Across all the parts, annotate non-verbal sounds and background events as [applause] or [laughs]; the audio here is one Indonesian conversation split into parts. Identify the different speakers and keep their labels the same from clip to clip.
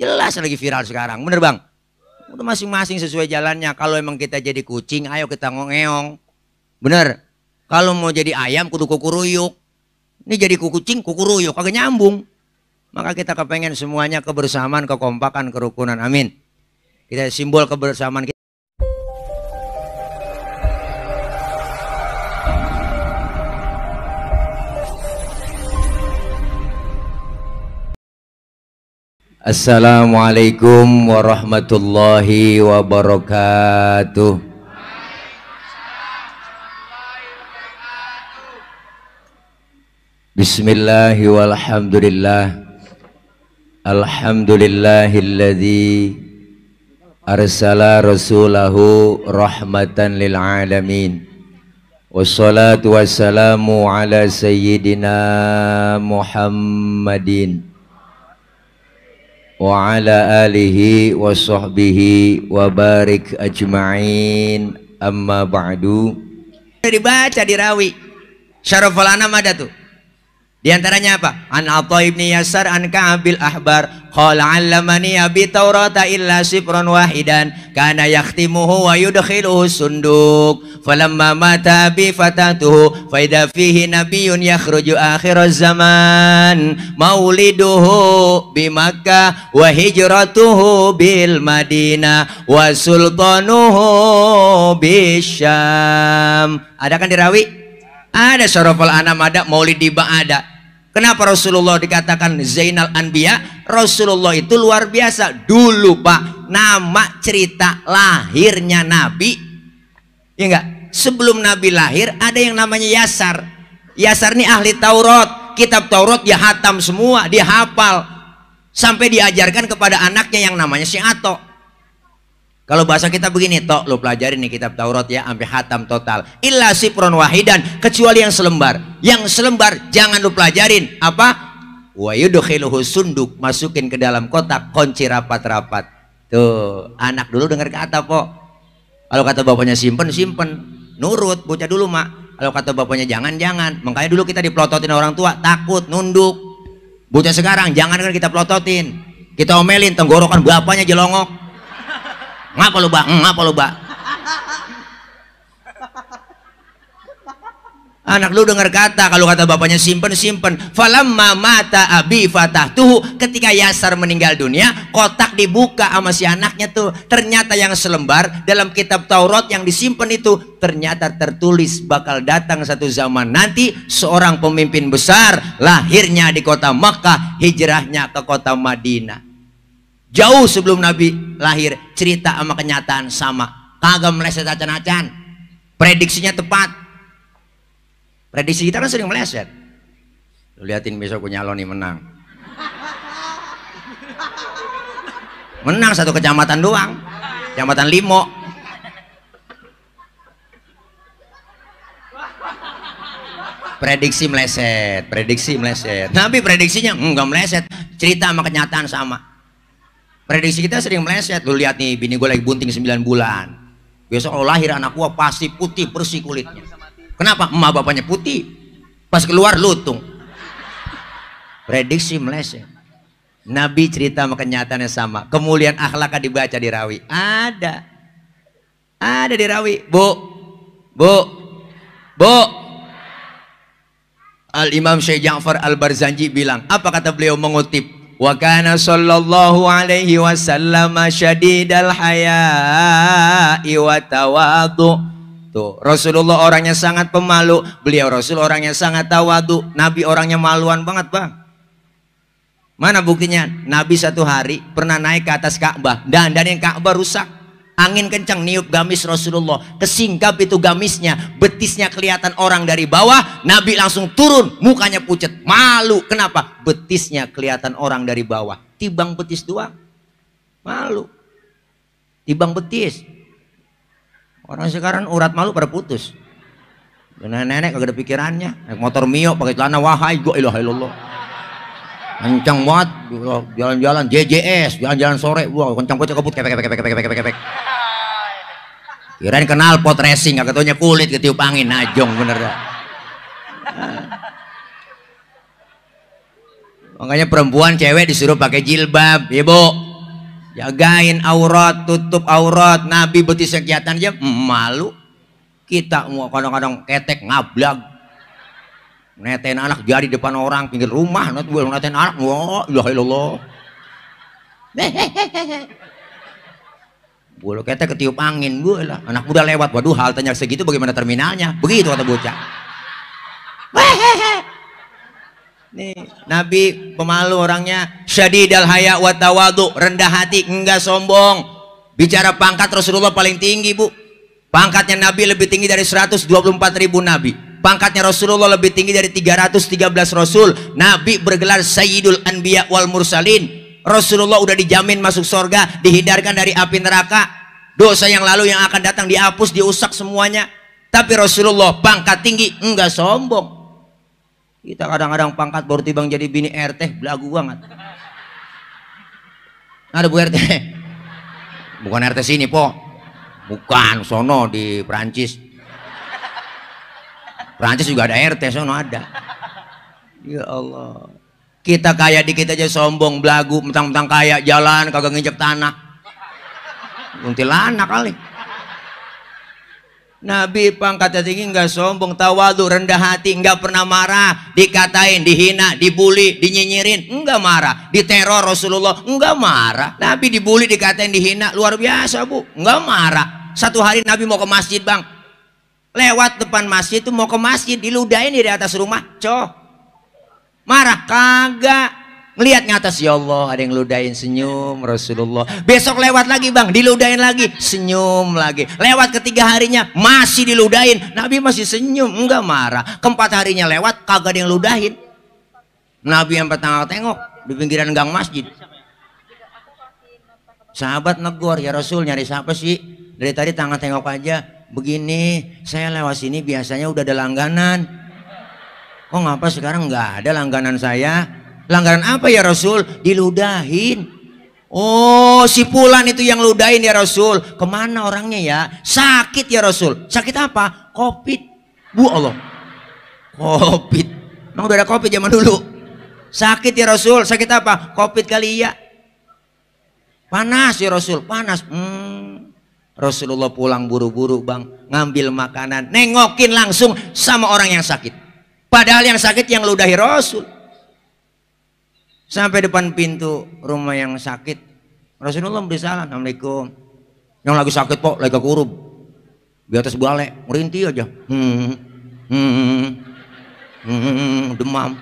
Speaker 1: Jelas lagi viral sekarang, bener bang? Udah masing-masing sesuai jalannya. Kalau emang kita jadi kucing, ayo kita ngongeong. Bener? Kalau mau jadi ayam, kudu kukuruyuk. Ini jadi kucing, kukuruyuk. Kagak nyambung. Maka kita kepengen semuanya kebersamaan, kekompakan, kerukunan. Amin. Kita simbol kebersamaan kita. Assalamualaikum warahmatullahi wabarakatuh. Bismillahi walhamdulillah. Alhamdulillahilladzi arsala rasulahu rahmatan lil alamin. Wassalatu wassalamu ala sayyidina Muhammadin وعلى آله وصحبه وبارك أجمعين أما بعد dibaca anam ada tuh di antaranya apa? An Atha ibn Yasar an Ka'abil Ahbar qala 'allamani abi Taurata illa sifran wahidan kana yakhtimuhu wa yudkhiluhu sunduk falamma mata bi fatatuhu fa idza fihi nabiyyun yakhruju akhiraz zaman mauliduhu bi Makkah wa hijratuhu bil Madinah wa sultanuhu bisyam. Ada kan di Rawi? ada syarafal anam ada maulid di ada Kenapa Rasulullah dikatakan Zainal Anbiya? Rasulullah itu luar biasa. Dulu Pak, nama cerita lahirnya Nabi. Ya enggak? Sebelum Nabi lahir ada yang namanya Yasar. Yasar ini ahli Taurat. Kitab Taurat dia hatam semua, dia hafal. Sampai diajarkan kepada anaknya yang namanya Syi'ato. Kalau bahasa kita begini, tok lo pelajari nih kitab Taurat ya sampai hatam total. Illa sipron wahidan, kecuali yang selembar. Yang selembar jangan lo pelajarin. Apa? Wa yudukhiluhu sunduk, masukin ke dalam kotak kunci rapat-rapat. Tuh, anak dulu dengar kata, Po. Kalau kata bapaknya simpen, simpen. Nurut bocah dulu, Mak. Kalau kata bapaknya jangan, jangan. Makanya dulu kita dipelototin orang tua, takut, nunduk. Bocah sekarang jangan kan kita pelototin. Kita omelin tenggorokan bapaknya jelongok ngapa lo bak ngapa lo bak anak lu dengar kata kalau kata bapaknya simpen simpen falamma mata abi tuh ketika Yasar meninggal dunia kotak dibuka sama si anaknya tuh ternyata yang selembar dalam kitab Taurat yang disimpan itu ternyata tertulis bakal datang satu zaman nanti seorang pemimpin besar lahirnya di kota Makkah hijrahnya ke kota Madinah Jauh sebelum Nabi lahir, cerita sama kenyataan sama. Kagak meleset acan-acan. Prediksinya tepat. Prediksi kita kan sering meleset. Lu liatin besok punya lo nih menang. Menang satu kecamatan doang. Kecamatan Limo. prediksi meleset, prediksi meleset. Nabi prediksinya enggak meleset, cerita sama kenyataan sama. Prediksi kita sering meleset. Lu lihat nih, bini gue lagi bunting 9 bulan. Besok kalau lahir anak gue pasti putih bersih kulitnya. Kenapa? Emak bapaknya putih. Pas keluar lutung. Prediksi meleset. Nabi cerita sama kenyataannya sama. Kemuliaan akhlaknya dibaca di rawi. Ada. Ada di rawi. Bu. Bu. Bu. Al-Imam Syekh Ja'far Al-Barzanji bilang, apa kata beliau mengutip wa kana sallallahu alaihi wasallam syadidal haya'i wa tawadhu tuh Rasulullah orangnya sangat pemalu beliau Rasul orangnya sangat tawadu Nabi orangnya maluan banget bang mana buktinya Nabi satu hari pernah naik ke atas Ka'bah dan dan yang Ka'bah rusak angin kencang niup gamis Rasulullah kesingkap itu gamisnya betisnya kelihatan orang dari bawah Nabi langsung turun mukanya pucat malu kenapa betisnya kelihatan orang dari bawah tibang betis doang malu tibang betis orang sekarang urat malu pada putus nenek-nenek kagak ada pikirannya naik motor mio pakai celana wahai go ilah ilallah kencang banget jalan-jalan JJS jalan-jalan sore wow kencang banget kebut kepek kepek kepek kepek kepek kirain kenal pot racing gak ketuanya kulit ketiup angin najong bener dah makanya perempuan cewek disuruh pakai jilbab ibu ya, jagain aurat tutup aurat nabi betis kegiatan aja mm, malu kita mau kadang-kadang ketek ngablak Neten anak jari depan orang pinggir rumah, not gue neten anak, wah, Allah gue lo kata ketiup angin gue lah. Anak muda lewat, waduh hal tanya segitu bagaimana terminalnya? Begitu kata bocah. Nih, Nabi pemalu orangnya syadidal haya wa tawadu, rendah hati, enggak sombong. Bicara pangkat Rasulullah paling tinggi, Bu. Pangkatnya Nabi lebih tinggi dari 124 ribu Nabi pangkatnya Rasulullah lebih tinggi dari 313 Rasul Nabi bergelar Sayyidul Anbiya wal Mursalin Rasulullah udah dijamin masuk surga dihindarkan dari api neraka dosa yang lalu yang akan datang dihapus diusak semuanya tapi Rasulullah pangkat tinggi enggak sombong kita kadang-kadang pangkat baru tibang jadi bini RT belagu banget ada bu RT bukan RT sini po bukan sono di Perancis Prancis juga ada RT, sono ada. Ya Allah. Kita kaya dikit aja sombong, belagu, mentang-mentang kaya, jalan kagak nginjek tanah. Kuntilanak kali. Nabi pangkat tinggi nggak sombong, tawadu, rendah hati, nggak pernah marah, dikatain, dihina, dibully, dinyinyirin, nggak marah, diteror Rasulullah, nggak marah. Nabi dibully, dikatain, dihina, luar biasa bu, nggak marah. Satu hari Nabi mau ke masjid bang, lewat depan masjid itu mau ke masjid diludahin di atas rumah coh marah kagak ngeliat atas ya Allah ada yang ludahin senyum Rasulullah besok lewat lagi bang diludahin lagi senyum lagi lewat ketiga harinya masih diludahin Nabi masih senyum enggak marah keempat harinya lewat kagak ada yang ludahin Nabi yang pertama tengok di pinggiran gang masjid sahabat negor ya Rasul nyari siapa sih dari tadi tangan tengok aja begini saya lewat sini biasanya udah ada langganan kok ngapa sekarang nggak ada langganan saya langganan apa ya Rasul diludahin oh si pulan itu yang ludahin ya Rasul kemana orangnya ya sakit ya Rasul sakit apa covid bu Allah covid emang udah ada covid zaman dulu sakit ya Rasul sakit apa covid kali ya panas ya Rasul panas hmm Rasulullah pulang buru-buru bang ngambil makanan nengokin langsung sama orang yang sakit padahal yang sakit yang ludahi Rasul sampai depan pintu rumah yang sakit Rasulullah beri salam Assalamualaikum yang lagi sakit kok lagi kurub di atas balik merintih aja hmm, hmm, hmm, demam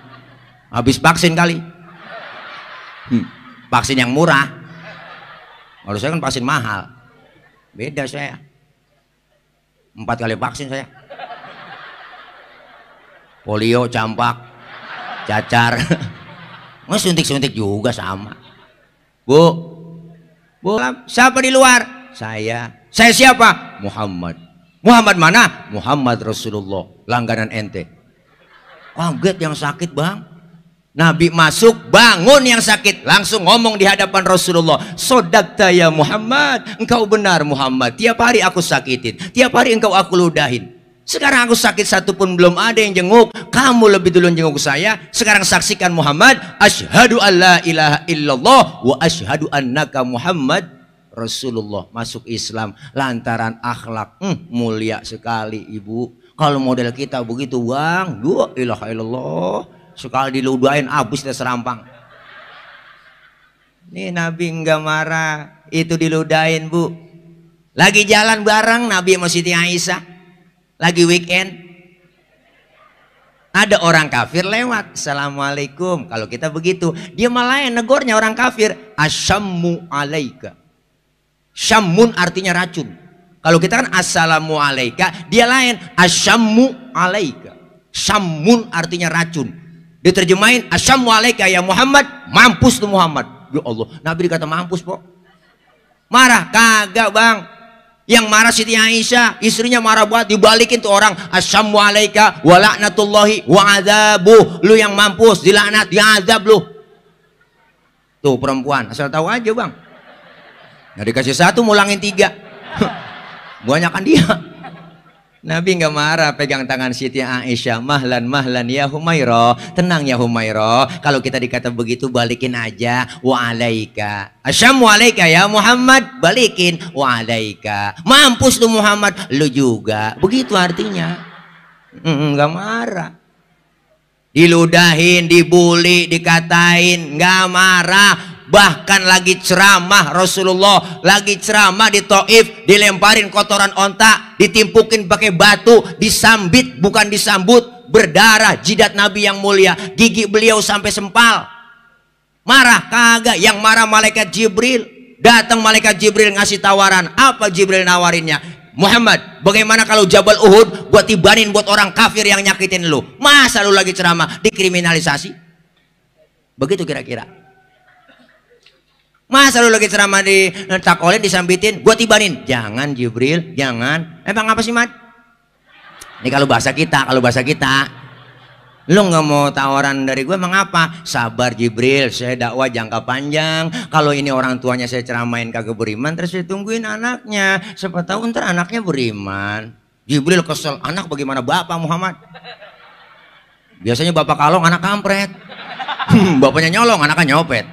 Speaker 1: habis vaksin kali hmm, vaksin yang murah kalau saya kan vaksin mahal Beda saya. Empat kali vaksin saya. Polio, campak, cacar. Nggak [laughs] suntik-suntik juga sama. Bu, bu, siapa di luar? Saya. Saya siapa? Muhammad. Muhammad mana? Muhammad Rasulullah. Langganan ente. Kaget yang sakit bang. Nabi masuk, bangun yang sakit. Langsung ngomong di hadapan Rasulullah. Sodakta ya Muhammad. Engkau benar Muhammad. Tiap hari aku sakitin. Tiap hari engkau aku ludahin. Sekarang aku sakit satu pun belum ada yang jenguk. Kamu lebih dulu jenguk saya. Sekarang saksikan Muhammad. Ashadu an la ilaha illallah. Wa ashadu annaka Muhammad. Rasulullah masuk Islam. Lantaran akhlak. Hmm, mulia sekali ibu. Kalau model kita begitu bang. Dua ilaha illallah sekali diludahin abis teh serampang nih nabi enggak marah itu diludahin bu lagi jalan bareng nabi sama Siti Aisyah lagi weekend ada orang kafir lewat Assalamualaikum kalau kita begitu dia malah yang negornya orang kafir asyammu alaika syammun artinya racun kalau kita kan assalamu alaika dia lain asyammu alaika syammun artinya racun Diterjemahin asyamu alaika ya Muhammad, mampus tuh Muhammad. Ya Allah, Nabi dikata mampus, kok. Marah kagak, Bang. Yang marah Siti Aisyah, istrinya marah buat dibalikin tuh orang. Asyamu alaika wa azabu. Lu yang mampus, dilaknat, diazab lu. Tuh perempuan, asal tahu aja, Bang. Nah, dikasih satu mulangin tiga. [laughs] Banyakan dia. Nabi nggak marah pegang tangan Siti Aisyah mahlan mahlan ya Humairo tenang ya Humairo kalau kita dikata begitu balikin aja wa alaika asyam wa alaika ya Muhammad balikin wa alaika mampus lu Muhammad lu juga begitu artinya nggak marah diludahin dibully dikatain nggak marah bahkan lagi ceramah Rasulullah lagi ceramah di Taif dilemparin kotoran onta ditimpukin pakai batu disambit bukan disambut berdarah jidat Nabi yang mulia gigi beliau sampai sempal marah kagak yang marah malaikat Jibril datang malaikat Jibril ngasih tawaran apa Jibril nawarinnya Muhammad, bagaimana kalau Jabal Uhud buat tibanin buat orang kafir yang nyakitin lu? Masa lu lagi ceramah dikriminalisasi? Begitu kira-kira. Masa lu lagi ceramah di eh, takolin disambitin, gua tibanin. Jangan Jibril, jangan. Emang apa sih, Mat? Ini kalau bahasa kita, kalau bahasa kita. Lu nggak mau tawaran dari gue emang apa? Sabar Jibril, saya dakwah jangka panjang. Kalau ini orang tuanya saya ceramain kagak beriman, terus saya tungguin anaknya. Siapa tahu ntar anaknya beriman. Jibril kesel, anak bagaimana bapak Muhammad? Biasanya bapak kalong, anak kampret. Hmm, [laughs] bapaknya nyolong, anaknya nyopet.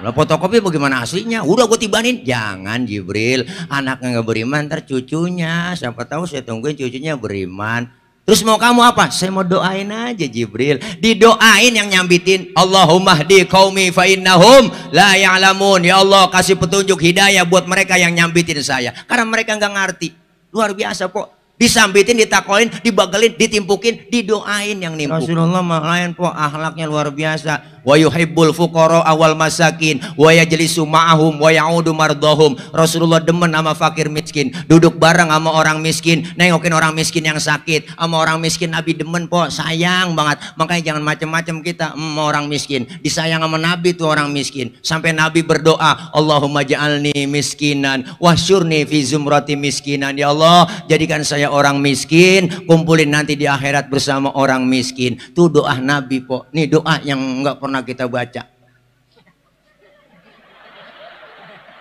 Speaker 1: Lah fotokopi bagaimana aslinya? Udah gue tibanin. Jangan Jibril, anaknya nggak beriman, ntar cucunya. Siapa tahu saya tungguin cucunya beriman. Terus mau kamu apa? Saya mau doain aja Jibril. Didoain yang nyambitin. Allahumma di kaumi fa'innahum la ya'lamun. Ya Allah kasih petunjuk hidayah buat mereka yang nyambitin saya. Karena mereka nggak ngerti. Luar biasa kok disambitin, ditakoin, dibagelin, ditimpukin, didoain yang nimpuk. Rasulullah lain po ahlaknya luar biasa. Wa yuhibbul fuqara awal masakin wa yajlisu ma'ahum wa ya'udu mardahum. Rasulullah demen sama fakir miskin, duduk bareng sama orang miskin, nengokin orang miskin yang sakit, sama orang miskin Nabi demen po, sayang banget. Makanya jangan macam-macam kita mm, sama orang miskin. Disayang sama Nabi tuh orang miskin. Sampai Nabi berdoa, Allahumma ja'alni miskinan wasyurni fi zumrati miskinan. Ya Allah, jadikan saya orang miskin, kumpulin nanti di akhirat bersama orang miskin. Itu doa Nabi, Po. Ini doa yang nggak pernah kita baca.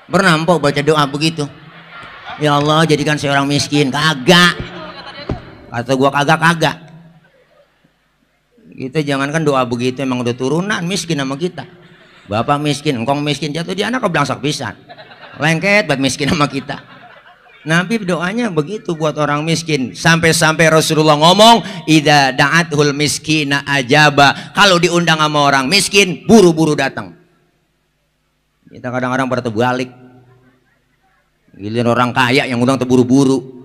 Speaker 1: Pernah baca doa begitu? Ya Allah, jadikan saya orang miskin. Kagak. Kata gua kagak-kagak. Kita jangankan doa begitu emang udah turunan miskin sama kita. Bapak miskin, engkong miskin, jatuh di anak kebelangsak pisan. Lengket buat miskin sama kita. Nabi doanya begitu buat orang miskin. Sampai-sampai Rasulullah ngomong, "Idza da'athul miskina ajaba." Kalau diundang sama orang miskin, buru-buru datang. Kita kadang-kadang pada terbalik. Giliran orang kaya yang undang terburu-buru.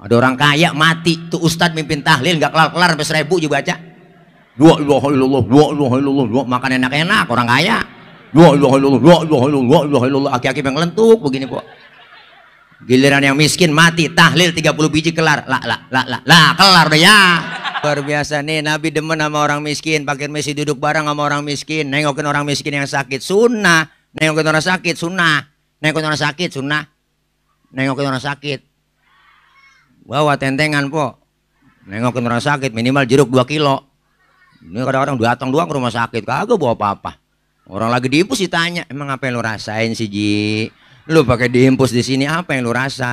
Speaker 1: Ada orang kaya mati, tuh ustadz mimpin tahlil nggak kelar-kelar sampai seribu juga baca. Dua ilaha dua ilaha dua makan enak-enak orang kaya. Dua ilaha dua ilaha dua ilaha aki-aki pengen lentuk begini kok. Giliran yang miskin mati, tahlil 30 biji kelar. Lah, lah, lah, lah, lah kelar deh ya. Luar biasa nih, Nabi demen sama orang miskin, pakai mesi duduk bareng sama orang miskin, nengokin orang miskin yang sakit, sunnah. Nengokin orang sakit, sunnah. Nengokin orang sakit, sunnah. Nengokin orang sakit. Bawa tentengan, po. Nengokin orang sakit, minimal jeruk 2 kilo. Ini kadang-kadang datang doang ke rumah sakit, kagak bawa apa-apa. Orang lagi diipu sih tanya, emang apa yang lo rasain sih, Ji? lu pakai diimpus di sini apa yang lu rasa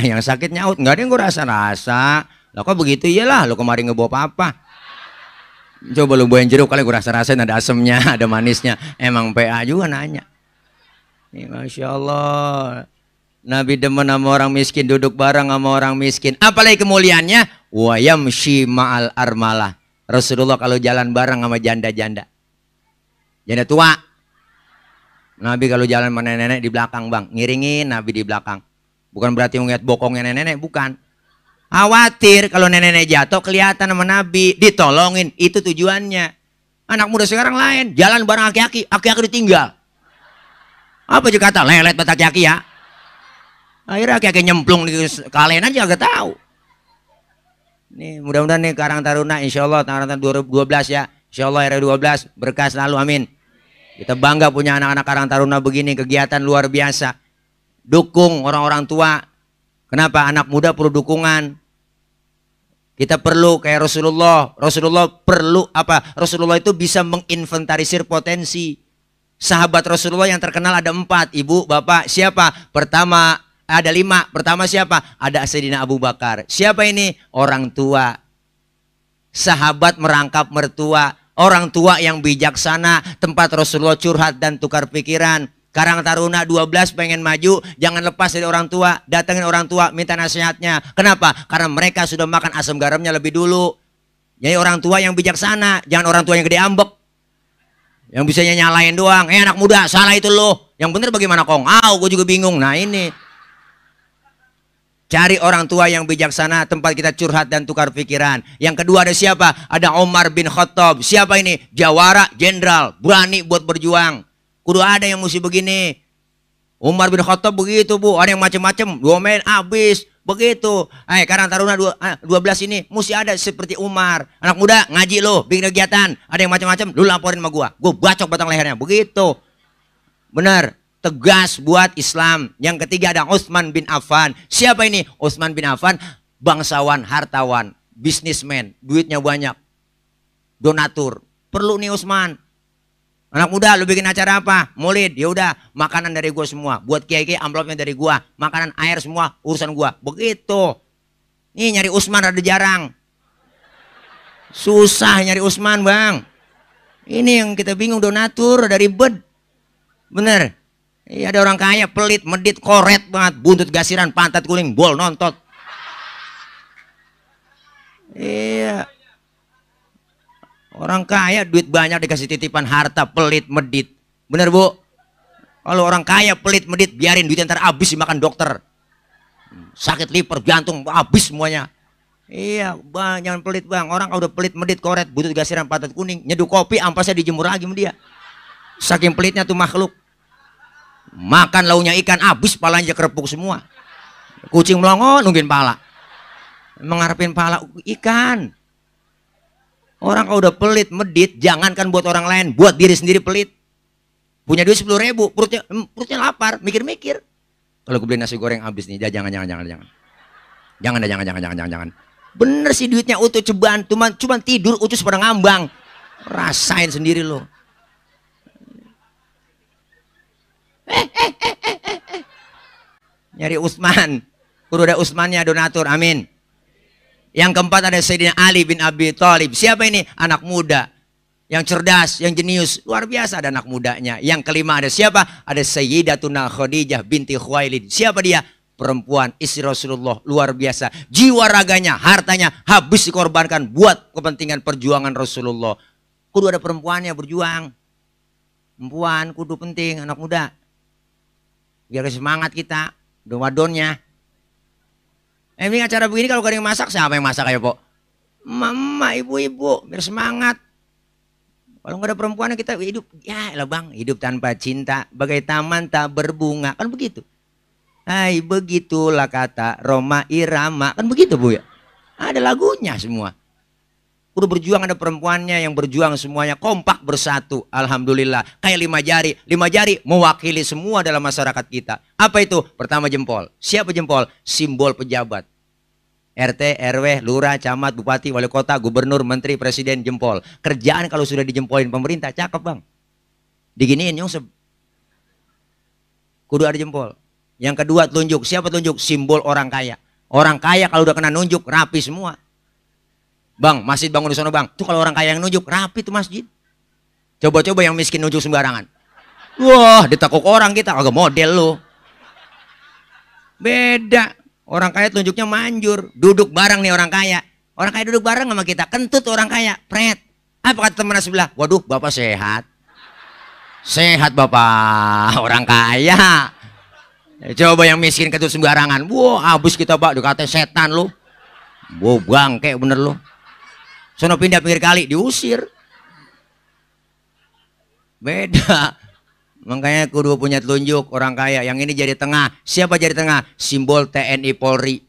Speaker 1: yang sakit nyaut nggak ada yang gua rasa rasa lah kok begitu iyalah lu kemarin ngebawa apa coba lu buang jeruk kali gua rasa rasain ada asemnya [laughs] ada manisnya emang PA juga nanya ini masya Allah Nabi demen sama orang miskin duduk bareng sama orang miskin apalagi kemuliaannya wayam ma'al armalah Rasulullah kalau jalan bareng sama janda-janda janda tua Nabi kalau jalan sama nenek-nenek di belakang bang, ngiringin Nabi di belakang. Bukan berarti ngeliat bokongnya nenek-nenek, bukan. Khawatir kalau nenek-nenek jatuh kelihatan sama Nabi, ditolongin, itu tujuannya. Anak muda sekarang lain, jalan bareng aki-aki, aki-aki ditinggal. Apa juga kata lelet buat aki-aki ya? Akhirnya aki-aki nyemplung di kalian aja agak tahu. Nih mudah-mudahan nih Karang Taruna, insya Allah Karang Taruna 2012 ya, insya Allah era 12 berkas lalu, amin. Kita bangga punya anak-anak Karang Taruna begini, kegiatan luar biasa. Dukung orang-orang tua. Kenapa? Anak muda perlu dukungan. Kita perlu kayak Rasulullah. Rasulullah perlu apa? Rasulullah itu bisa menginventarisir potensi. Sahabat Rasulullah yang terkenal ada empat. Ibu, bapak, siapa? Pertama, ada lima. Pertama siapa? Ada Sayyidina Abu Bakar. Siapa ini? Orang tua. Sahabat merangkap mertua orang tua yang bijaksana, tempat Rasulullah curhat dan tukar pikiran. Karang Taruna 12 pengen maju, jangan lepas dari orang tua, datangin orang tua, minta nasihatnya. Kenapa? Karena mereka sudah makan asam garamnya lebih dulu. Jadi orang tua yang bijaksana, jangan orang tua yang gede ambek. Yang bisa nyalain doang, eh anak muda, salah itu loh. Yang bener bagaimana kong? Ah, gue juga bingung. Nah ini, Cari orang tua yang bijaksana, tempat kita curhat dan tukar pikiran. Yang kedua ada siapa? Ada Omar bin Khattab. Siapa ini? Jawara, jenderal, berani buat berjuang. Kudu ada yang mesti begini. Umar bin Khattab begitu bu, ada yang macam-macam, dua main habis, begitu. Eh, karang taruna 12 eh, ini mesti ada seperti Umar. Anak muda ngaji lo, bikin kegiatan, ada yang macam-macam, lu laporin sama gua. Gua bacok batang lehernya, begitu. Benar tegas buat Islam. Yang ketiga ada Utsman bin Affan. Siapa ini? Utsman bin Affan, bangsawan, hartawan, bisnismen, duitnya banyak. Donatur. Perlu nih Utsman. Anak muda, lu bikin acara apa? Mulid, ya udah, makanan dari gua semua. Buat kiai-kiai amplopnya dari gua, makanan air semua urusan gua. Begitu. Nih nyari Utsman ada jarang. Susah nyari Utsman, Bang. Ini yang kita bingung donatur dari bed. Bener. Iya ada orang kaya pelit, medit, koret banget, buntut gasiran, pantat kuning, bol nontot. Iya. Orang kaya duit banyak dikasih titipan harta pelit medit. Bener bu? Kalau orang kaya pelit medit biarin duitnya ntar habis dimakan dokter. Sakit liver, jantung habis semuanya. Iya, bang, jangan pelit bang. Orang kalau udah pelit medit koret, buntut gasiran pantat kuning, nyeduh kopi ampasnya dijemur lagi sama dia. Saking pelitnya tuh makhluk. Makan launya ikan habis palanya kerepuk semua. Kucing melongo nungguin pala. Mengharapin pala ikan. Orang kalau udah pelit, medit, jangankan buat orang lain, buat diri sendiri pelit. Punya duit sepuluh ribu, perutnya, hmm, perutnya lapar, mikir-mikir. Kalau gue beli nasi goreng habis nih, jangan, jangan, jangan, jangan. Jangan, jangan, jangan, jangan, jangan, jangan. Bener sih duitnya utuh ceban, cuman, cuman tidur utuh pada ngambang. Rasain sendiri loh. [laughs] Nyari Usman kudu ada Usmannya donatur. Amin. Yang keempat ada Sayyidina Ali bin Abi Thalib. Siapa ini? Anak muda. Yang cerdas, yang jenius. Luar biasa ada anak mudanya. Yang kelima ada siapa? Ada Sayyidatuna Khadijah binti Khuailid Siapa dia? Perempuan, istri Rasulullah. Luar biasa. Jiwa raganya, hartanya habis dikorbankan buat kepentingan perjuangan Rasulullah. Kudu ada perempuannya berjuang. Perempuan kudu penting, anak muda biar semangat kita domadonnya eh, ini acara begini kalau gak ada yang masak siapa yang masak ayo pok mama ibu-ibu biar semangat kalau nggak ada perempuan kita hidup ya lah bang hidup tanpa cinta bagai taman tak berbunga kan begitu Hai begitulah kata Roma Irama kan begitu bu ya ada lagunya semua Kudu berjuang ada perempuannya yang berjuang semuanya kompak bersatu. Alhamdulillah. Kayak lima jari. Lima jari mewakili semua dalam masyarakat kita. Apa itu? Pertama jempol. Siapa jempol? Simbol pejabat. RT, RW, lurah, camat, bupati, wali kota, gubernur, menteri, presiden, jempol. Kerjaan kalau sudah dijempolin pemerintah, cakep bang. Diginiin nyungsep. Kudu ada jempol. Yang kedua telunjuk. Siapa telunjuk? Simbol orang kaya. Orang kaya kalau udah kena nunjuk, rapi semua. Bang, masjid bangun di sana bang. Tuh kalau orang kaya yang nunjuk, rapi tuh masjid. Coba-coba yang miskin nunjuk sembarangan. Wah, ditakuk orang kita, agak model lo. Beda. Orang kaya tunjuknya manjur. Duduk bareng nih orang kaya. Orang kaya duduk bareng sama kita. Kentut orang kaya. Pret. Apa kata teman sebelah? Waduh, bapak sehat. Sehat bapak. [laughs] Orang kaya. Coba yang miskin kentut sembarangan. Wah, abis kita pak. Dikata setan lo. Wah, bangke bener lo. Sono pindah pinggir kali, diusir. Beda. Makanya kudu punya telunjuk orang kaya. Yang ini jadi tengah. Siapa jadi tengah? Simbol TNI Polri.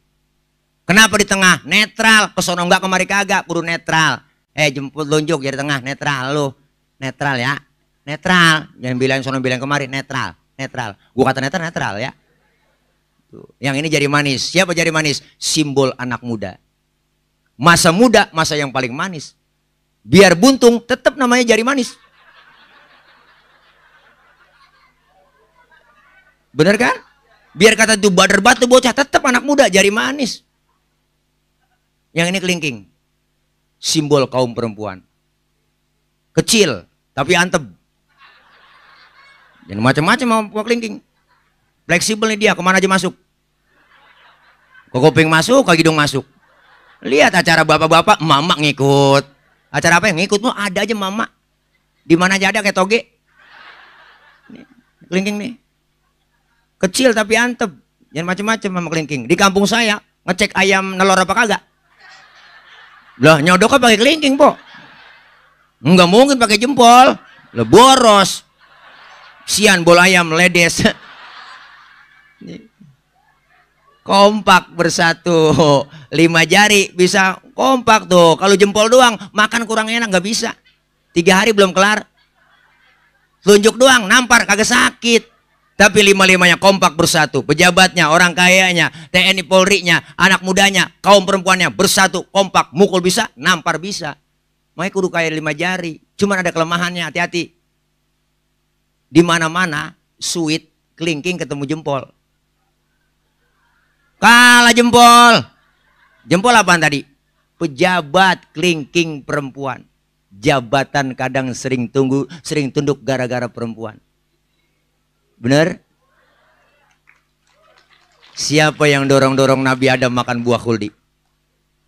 Speaker 1: Kenapa di tengah? Netral. Kesono enggak kemari kagak, kudu netral. Eh jemput telunjuk jadi tengah, netral lo Netral ya. Netral. Jangan bilang sono bilang kemari, netral. Netral. Gua kata netral, netral ya. Yang ini jadi manis. Siapa jadi manis? Simbol anak muda. Masa muda, masa yang paling manis. Biar buntung, tetap namanya jari manis. Benar kan? Biar kata itu badar batu bocah, tetap anak muda, jari manis. Yang ini kelingking. Simbol kaum perempuan. Kecil, tapi antep. Dan macam-macam mau kelingking. Fleksibel nih dia, kemana aja masuk. Ke kuping masuk, ke hidung masuk. Lihat acara bapak-bapak, mama ngikut. Acara apa yang ngikut? Lu ada aja mama. Di mana aja ada kayak toge. Kelingking nih. Kecil tapi antep. Jangan macem-macem sama kelingking. Di kampung saya, ngecek ayam nelor apa kagak. Lah nyodok nyodoknya pakai kelingking, Po. Enggak mungkin pakai jempol. Lah boros. Sian bola ayam ledes. [laughs] kompak bersatu [laughs] lima jari bisa kompak tuh kalau jempol doang makan kurang enak nggak bisa tiga hari belum kelar tunjuk doang nampar kagak sakit tapi lima-limanya kompak bersatu pejabatnya orang kayanya TNI Polri-nya anak mudanya kaum perempuannya bersatu kompak mukul bisa nampar bisa makanya kudu kayak lima jari cuman ada kelemahannya hati-hati di mana-mana suit kelingking ketemu jempol Kalah jempol. Jempol apaan tadi? Pejabat kelingking perempuan. Jabatan kadang sering tunggu, sering tunduk gara-gara perempuan. Benar? Siapa yang dorong-dorong Nabi Adam makan buah kuldi?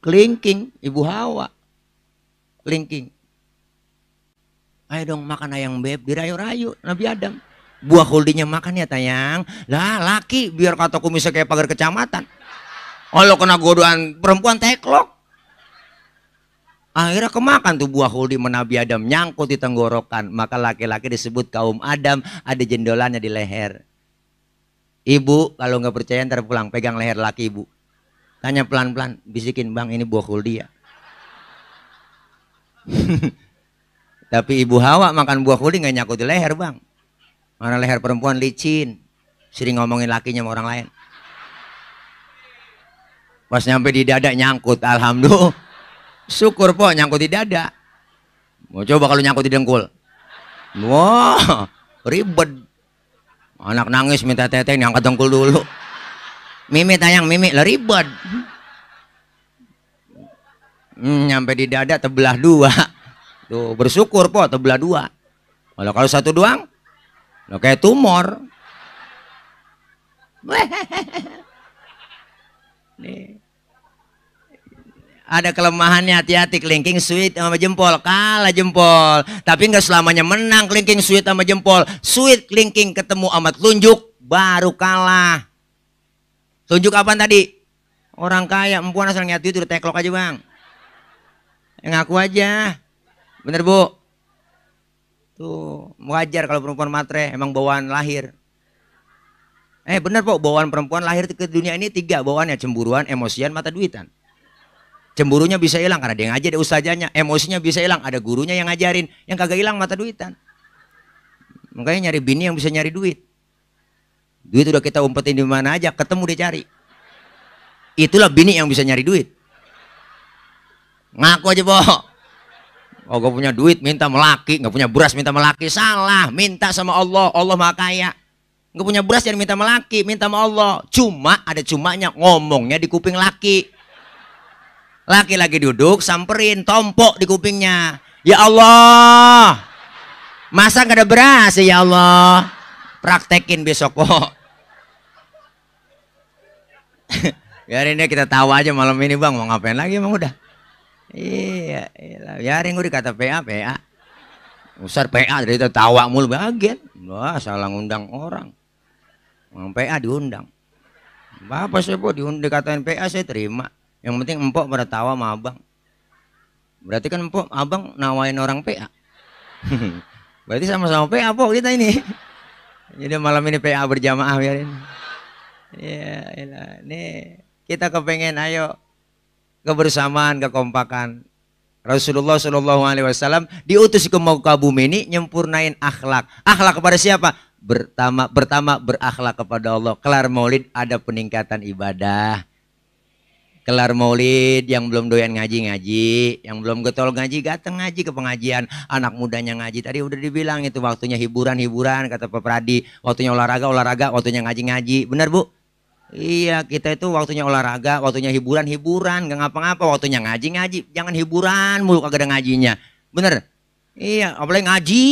Speaker 1: Kelingking, Ibu Hawa. Kelingking. Ayo dong makan ayam beb, dirayu-rayu Nabi Adam. Buah holdingnya makan ya tayang. Lah laki biar kata kumisnya kayak pagar kecamatan. Kalau oh, kena godaan perempuan teklok. Akhirnya kemakan tuh buah holding menabi Adam nyangkut di tenggorokan. Maka laki-laki disebut kaum Adam ada jendolannya di leher. Ibu kalau nggak percaya ntar pulang pegang leher laki ibu. Tanya pelan-pelan bisikin bang ini buah holding, ya. [laughs] Tapi ibu Hawa makan buah holding nggak nyangkut di leher bang. Mana leher perempuan licin, sering ngomongin lakinya sama orang lain. Pas nyampe di dada nyangkut, alhamdulillah. Syukur po nyangkut di dada. Mau coba kalau nyangkut di dengkul. Wah, ribet. Anak nangis minta teteh angkat dengkul dulu. Mimi tayang mimi lah ribet. Hmm, nyampe di dada tebelah dua. Tuh bersyukur po tebelah dua. Kalau kalau satu doang Loh kayak tumor. Nih. Ada kelemahannya hati-hati kelingking sweet sama jempol kalah jempol tapi nggak selamanya menang kelingking sweet sama jempol sweet kelingking ketemu amat telunjuk baru kalah tunjuk apa tadi orang kaya empuan asal nyatu itu teklok aja bang yang aku aja bener bu Tuh, wajar kalau perempuan matre, emang bawaan lahir. Eh benar kok, bawaan perempuan lahir ke dunia ini tiga bawaannya, cemburuan, emosian, mata duitan. Cemburunya bisa hilang karena dia ngajar, ada usahanya. Emosinya bisa hilang, ada gurunya yang ngajarin. Yang kagak hilang mata duitan. Makanya nyari bini yang bisa nyari duit. Duit udah kita umpetin di mana aja, ketemu dia cari. Itulah bini yang bisa nyari duit. Ngaku aja bohong. Oh, gue punya duit, minta melaki. Gak punya beras, minta melaki. Salah, minta sama Allah. Allah maha kaya. Gak punya beras, jangan minta melaki. Minta sama Allah. Cuma, ada cumanya ngomongnya di kuping laki. Laki lagi duduk, samperin, tompok di kupingnya. Ya Allah, masa gak ada beras ya Allah? Praktekin besok kok. hari [laughs] Biarin ya kita tahu aja malam ini bang, mau ngapain lagi emang udah. Iya, iya. Biarin ya, gue kata PA, PA. Usar PA dari tawa mulu bagian. Wah, salah ngundang orang. Yang PA diundang. Bapak sih bu diundang dikatain PA saya terima. Yang penting empok pada tawa sama abang. Berarti kan empok abang nawain orang PA. [laughs] Berarti sama-sama PA po kita ini. Jadi malam ini PA berjamaah biarin. Ya, iya, ini iya. kita kepengen ayo kebersamaan, kekompakan. Rasulullah Shallallahu Alaihi Wasallam diutus ke muka bumi ini nyempurnain akhlak. Akhlak kepada siapa? Pertama, pertama berakhlak kepada Allah. Kelar maulid ada peningkatan ibadah. Kelar maulid yang belum doyan ngaji ngaji, yang belum getol ngaji gateng ngaji ke pengajian. Anak mudanya ngaji tadi udah dibilang itu waktunya hiburan hiburan kata Pak Pradi. Waktunya olahraga olahraga, waktunya ngaji ngaji. Benar bu? Iya, kita itu waktunya olahraga, waktunya hiburan, hiburan, gak ngapa-ngapa, waktunya ngaji, ngaji. Jangan hiburan mulu kagak ada ngajinya. Bener? Iya, apalagi ngaji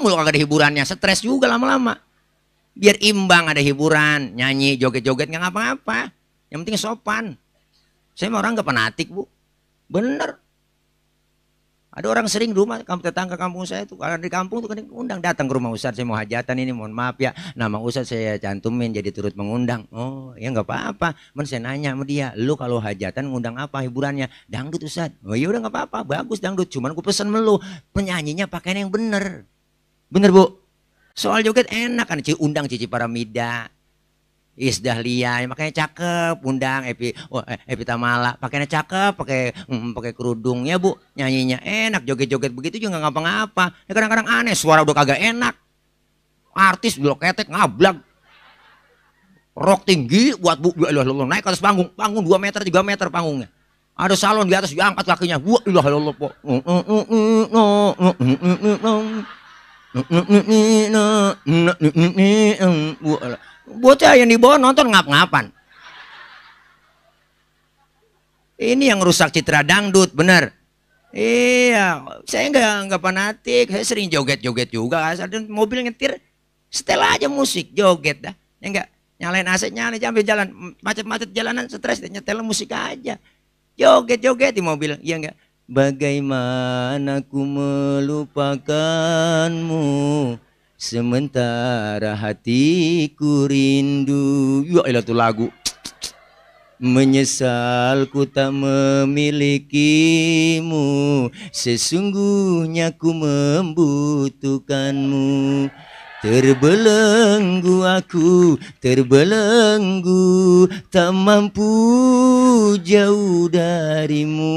Speaker 1: mulu kagak ada hiburannya, stres juga lama-lama. Biar imbang ada hiburan, nyanyi, joget-joget gak ngapa-ngapa. Yang penting sopan. Saya mah orang nggak fanatik, Bu. Bener. Ada orang sering di rumah kamu tetangga kampung saya itu kalau di kampung tuh kan undang datang ke rumah Ustaz saya mau hajatan ini mohon maaf ya nama Ustaz saya cantumin jadi turut mengundang. Oh ya enggak apa-apa. Men saya nanya sama dia, lu kalau hajatan ngundang apa hiburannya? Dangdut Ustaz. Oh ya udah enggak apa-apa, bagus dangdut. Cuman gue pesan melu penyanyinya pakaian yang bener. Bener bu. Soal joget enak kan, undang Cici Paramida, Is Dahlia, makanya cakep, undang Epi, oh, Epi Tamala, pakainya cakep, pakai hmm, pakai kerudungnya bu, nyanyinya enak, joget-joget begitu juga nggak apa-apa. Ya kadang-kadang aneh, suara udah kagak enak, artis udah ketek ngablak, rok tinggi buat bu, loh loh, naik ke atas panggung, panggung dua meter tiga meter panggungnya. Ada salon di atas diangkat kakinya, buat wah ilah ilah Bocah yang dibawa nonton ngap-ngapan. Ini yang rusak citra dangdut, bener Iya, saya nggak nggak fanatik, saya sering joget-joget juga. Ada mobil ngetir, setel aja musik, joget dah. Ya enggak, nyalain AC, nyalain sampai jalan, macet-macet jalanan, stres, nyetel musik aja. Joget-joget di mobil, iya enggak. Bagaimana ku melupakanmu? Sementara hatiku rindu Ya elah tuh lagu Menyesal ku tak memilikimu Sesungguhnya ku membutuhkanmu Terbelenggu aku, terbelenggu Tak mampu jauh darimu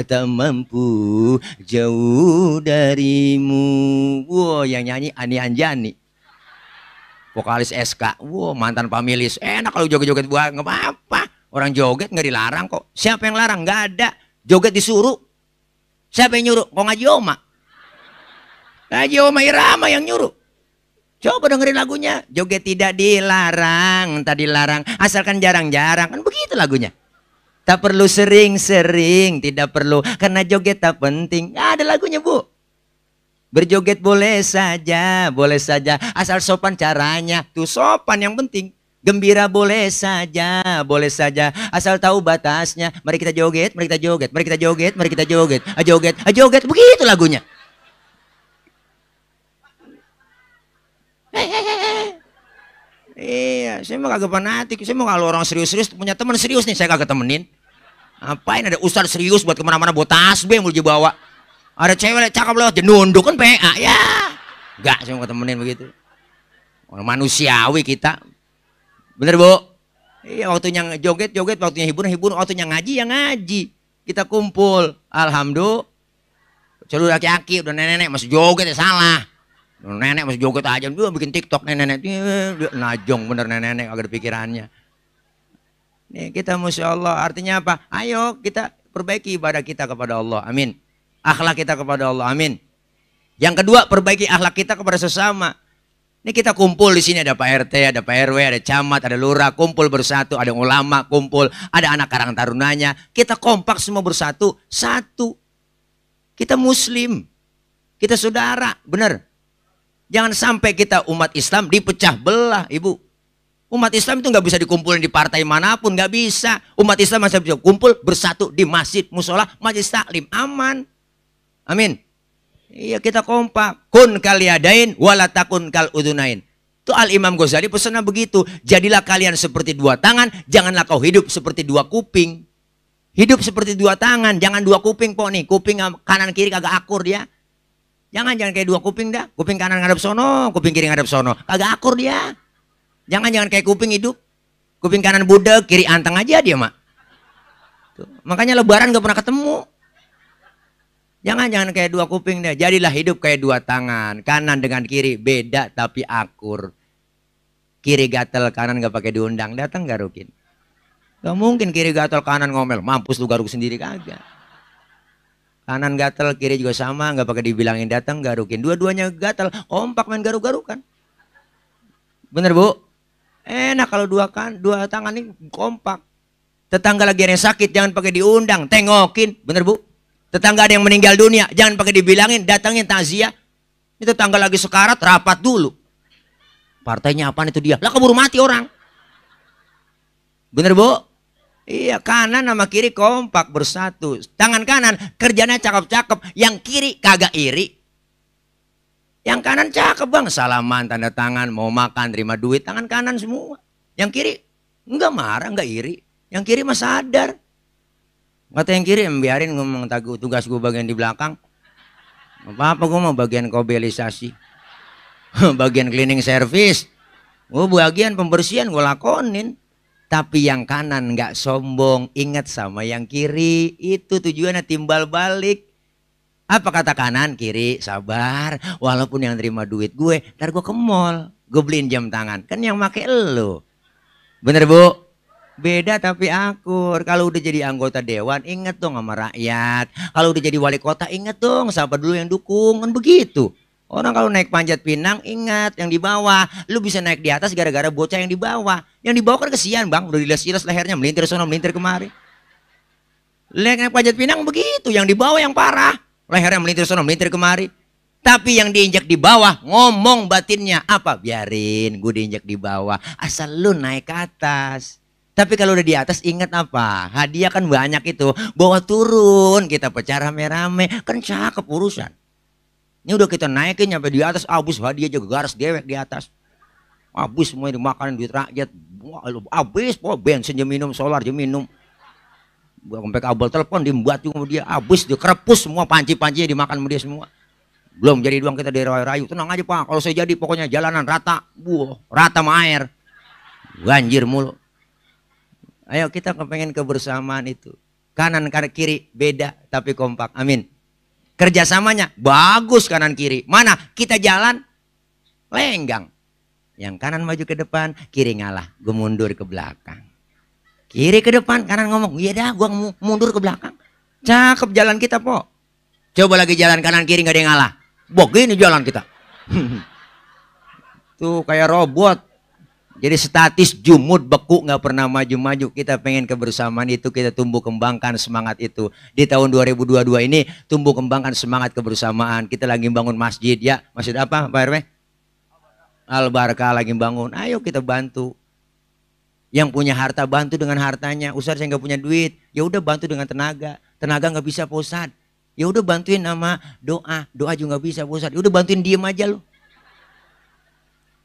Speaker 1: Tak mampu jauh darimu Wow, yang nyanyi Ani Anjani Vokalis SK, wow mantan pamilis Enak kalau joget-joget buah, gak apa-apa Orang joget nggak dilarang kok Siapa yang larang? Gak ada Joget disuruh Siapa yang nyuruh? Kok ngaji omak? Haji Oma Irama yang nyuruh. Coba dengerin lagunya. Joget tidak dilarang, tak dilarang. Asalkan jarang-jarang. Kan begitu lagunya. Tak perlu sering-sering, tidak perlu. Karena joget tak penting. Ya, ada lagunya, Bu. Berjoget boleh saja, boleh saja. Asal sopan caranya. Tuh sopan yang penting. Gembira boleh saja, boleh saja. Asal tahu batasnya. Mari kita joget, mari kita joget, mari kita joget, mari kita joget. A joget, a joget. Begitu lagunya. iya, saya mau kagak fanatik. Saya mau kalau orang serius-serius punya teman serius nih, saya kagak temenin. Apain ada ustad serius buat kemana-mana buat tasbih mau dibawa. Ada cewek cakep lewat jenunduk kan PA ya. Enggak, saya mau temenin begitu. Orang manusiawi kita. Bener, Bu? Iya, waktunya joget, joget, waktunya hibur hiburan, waktunya ngaji, ya ngaji. Kita kumpul. Alhamdulillah. Celur aki-aki udah nenek-nenek, masih joget ya salah. Nenek masih joget aja, dia bikin TikTok nenek-nenek. Najong bener nenek-nenek agar pikirannya. Nih kita masya Allah, artinya apa? Ayo kita perbaiki ibadah kita kepada Allah, amin. Akhlak kita kepada Allah, amin. Yang kedua, perbaiki akhlak kita kepada sesama. Ini kita kumpul di sini ada Pak RT, ada Pak RW, ada camat, ada lurah, kumpul bersatu, ada ulama, kumpul, ada anak karang tarunanya. Kita kompak semua bersatu, satu. Kita muslim. Kita saudara, benar. Jangan sampai kita umat Islam dipecah belah, Ibu. Umat Islam itu nggak bisa dikumpulin di partai manapun, nggak bisa. Umat Islam masih bisa kumpul bersatu di masjid, musola, majelis taklim, aman. Amin. Iya kita kompak. Kun kaliadain, walatakun kal udunain. Itu Al Imam Ghazali pesannya begitu. Jadilah kalian seperti dua tangan, janganlah kau hidup seperti dua kuping. Hidup seperti dua tangan, jangan dua kuping po nih. Kuping kanan kiri kagak akur dia. Ya. Jangan jangan kayak dua kuping dah. Kuping kanan ngadep sono, kuping kiri ngadep sono. Kagak akur dia. Jangan jangan kayak kuping hidup. Kuping kanan budek, kiri anteng aja dia, Mak. Tuh. Makanya lebaran gak pernah ketemu. Jangan jangan kayak dua kuping dah. Jadilah hidup kayak dua tangan, kanan dengan kiri beda tapi akur. Kiri gatel, kanan gak pakai diundang, datang gak rukin. Gak mungkin kiri gatel, kanan ngomel, mampus lu garuk sendiri kagak kanan gatel, kiri juga sama, nggak pakai dibilangin datang garukin. Dua-duanya gatel, kompak main garuk-garukan. Bener bu? Enak kalau dua kan, dua tangan ini kompak. Tetangga lagi yang sakit, jangan pakai diundang, tengokin. Bener bu? Tetangga ada yang meninggal dunia, jangan pakai dibilangin, datangin tazia. Ini tetangga lagi sekarat, rapat dulu. Partainya apaan itu dia? Lah keburu mati orang. Bener bu? Iya, kanan sama kiri kompak bersatu. Tangan kanan kerjanya cakep-cakep, yang kiri kagak iri. Yang kanan cakep bang, salaman, tanda tangan, mau makan, terima duit, tangan kanan semua. Yang kiri enggak marah, enggak iri. Yang kiri mah sadar. Kata yang kiri, biarin ngomong tugas gue bagian di belakang. Apa-apa gue mau bagian kobelisasi. [laughs] bagian cleaning service. Gue bagian pembersihan, gue lakonin. Tapi yang kanan nggak sombong, ingat sama yang kiri. Itu tujuannya timbal balik. Apa kata kanan, kiri, sabar. Walaupun yang terima duit gue, ntar gue ke mall. Gue beliin jam tangan. Kan yang make lo. Bener bu? Beda tapi akur. Kalau udah jadi anggota dewan, inget dong sama rakyat. Kalau udah jadi wali kota, inget dong siapa dulu yang dukung. Kan begitu. Orang kalau naik panjat pinang, ingat yang di bawah. Lu bisa naik di atas gara-gara bocah yang di bawah. Yang di bawah kan kesian bang, udah dilihat iles lehernya, melintir sana, melintir kemari. Naik panjat pinang begitu, yang di bawah yang parah. Lehernya melintir sana, melintir kemari. Tapi yang diinjak di bawah, ngomong batinnya, apa? Biarin, gue diinjak di bawah. Asal lu naik ke atas. Tapi kalau udah di atas ingat apa? Hadiah kan banyak itu. Bawa turun, kita pecah rame-rame. Kan cakep urusan. Ini udah kita naikin nyampe di atas, abis hadiah juga garas dewek di atas. Abis semua makanan duit rakyat. Abis, po, bensin aja minum, solar aja minum. Gua sampai kabel telepon dibuat juga dia abis dia kerepus semua panci-pancinya dimakan sama dia semua. Belum jadi doang kita di rayu Tenang aja Pak, kalau saya jadi pokoknya jalanan rata, buah, rata sama air. Banjir mulu. Ayo kita kepengen kebersamaan itu. Kanan kanan kiri beda tapi kompak. Amin. Kerjasamanya bagus kanan kiri. Mana kita jalan lenggang. Yang kanan maju ke depan, kiri ngalah. Gue mundur ke belakang. Kiri ke depan, kanan ngomong. Iya dah, gue mundur ke belakang. Cakep jalan kita, po. Coba lagi jalan kanan kiri nggak ada yang ngalah. ini jalan kita. [laughs] Tuh kayak robot. Jadi statis jumud beku nggak pernah maju-maju. Kita pengen kebersamaan itu kita tumbuh kembangkan semangat itu. Di tahun 2022 ini tumbuh kembangkan semangat kebersamaan. Kita lagi bangun masjid ya. Masjid apa Pak RW? Al Barka lagi bangun. Ayo kita bantu. Yang punya harta bantu dengan hartanya. Ustaz saya nggak punya duit. Ya udah bantu dengan tenaga. Tenaga nggak bisa pusat. Ya udah bantuin nama doa. Doa juga nggak bisa pusat. Ya udah bantuin diem aja loh.